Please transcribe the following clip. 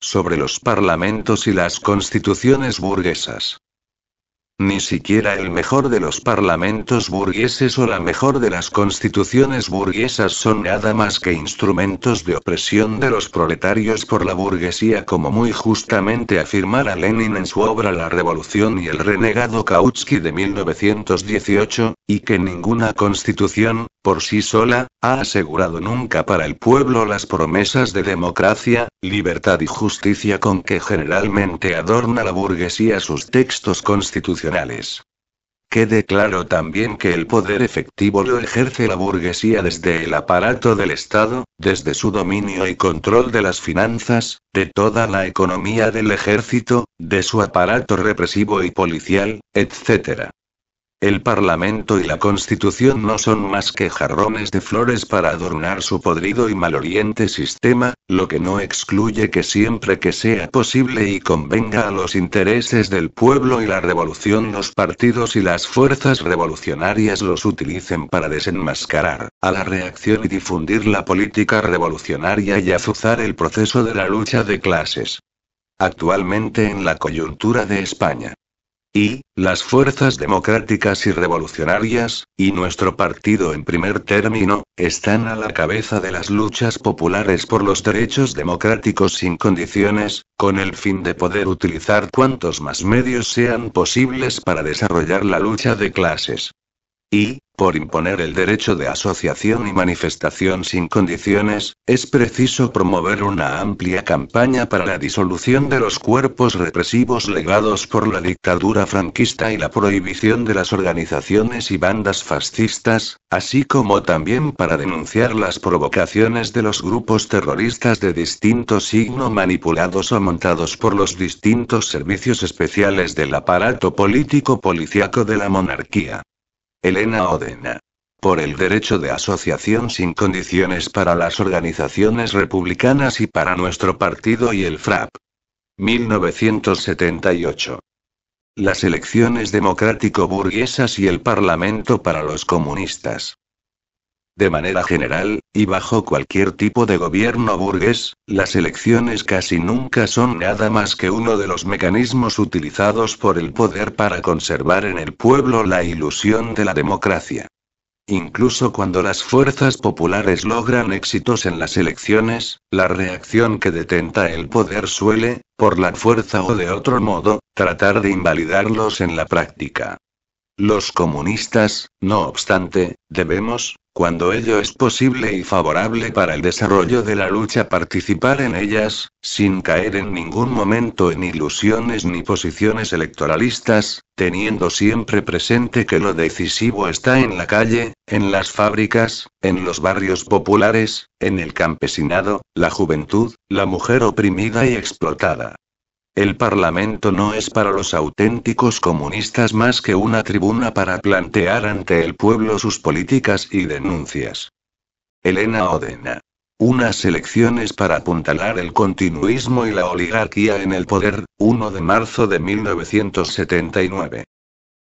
sobre los parlamentos y las constituciones burguesas. Ni siquiera el mejor de los parlamentos burgueses o la mejor de las constituciones burguesas son nada más que instrumentos de opresión de los proletarios por la burguesía, como muy justamente afirmara Lenin en su obra La Revolución y el renegado Kautsky de 1918, y que ninguna constitución, por sí sola, ha asegurado nunca para el pueblo las promesas de democracia, libertad y justicia con que generalmente adorna la burguesía sus textos constitucionales. Quede claro también que el poder efectivo lo ejerce la burguesía desde el aparato del Estado, desde su dominio y control de las finanzas, de toda la economía del ejército, de su aparato represivo y policial, etc. El Parlamento y la Constitución no son más que jarrones de flores para adornar su podrido y maloriente sistema, lo que no excluye que siempre que sea posible y convenga a los intereses del pueblo y la revolución los partidos y las fuerzas revolucionarias los utilicen para desenmascarar a la reacción y difundir la política revolucionaria y azuzar el proceso de la lucha de clases. Actualmente en la coyuntura de España y, las fuerzas democráticas y revolucionarias, y nuestro partido en primer término, están a la cabeza de las luchas populares por los derechos democráticos sin condiciones, con el fin de poder utilizar cuantos más medios sean posibles para desarrollar la lucha de clases. Y, por imponer el derecho de asociación y manifestación sin condiciones, es preciso promover una amplia campaña para la disolución de los cuerpos represivos legados por la dictadura franquista y la prohibición de las organizaciones y bandas fascistas, así como también para denunciar las provocaciones de los grupos terroristas de distinto signo manipulados o montados por los distintos servicios especiales del aparato político-policiaco de la monarquía. Elena Odena. Por el derecho de asociación sin condiciones para las organizaciones republicanas y para nuestro partido y el FRAP. 1978. Las elecciones democrático-burguesas y el Parlamento para los comunistas. De manera general, y bajo cualquier tipo de gobierno burgués, las elecciones casi nunca son nada más que uno de los mecanismos utilizados por el poder para conservar en el pueblo la ilusión de la democracia. Incluso cuando las fuerzas populares logran éxitos en las elecciones, la reacción que detenta el poder suele, por la fuerza o de otro modo, tratar de invalidarlos en la práctica. Los comunistas, no obstante, debemos, cuando ello es posible y favorable para el desarrollo de la lucha, participar en ellas, sin caer en ningún momento en ilusiones ni posiciones electoralistas, teniendo siempre presente que lo decisivo está en la calle, en las fábricas, en los barrios populares, en el campesinado, la juventud, la mujer oprimida y explotada. El Parlamento no es para los auténticos comunistas más que una tribuna para plantear ante el pueblo sus políticas y denuncias. Elena Odena. Unas elecciones para apuntalar el continuismo y la oligarquía en el poder, 1 de marzo de 1979.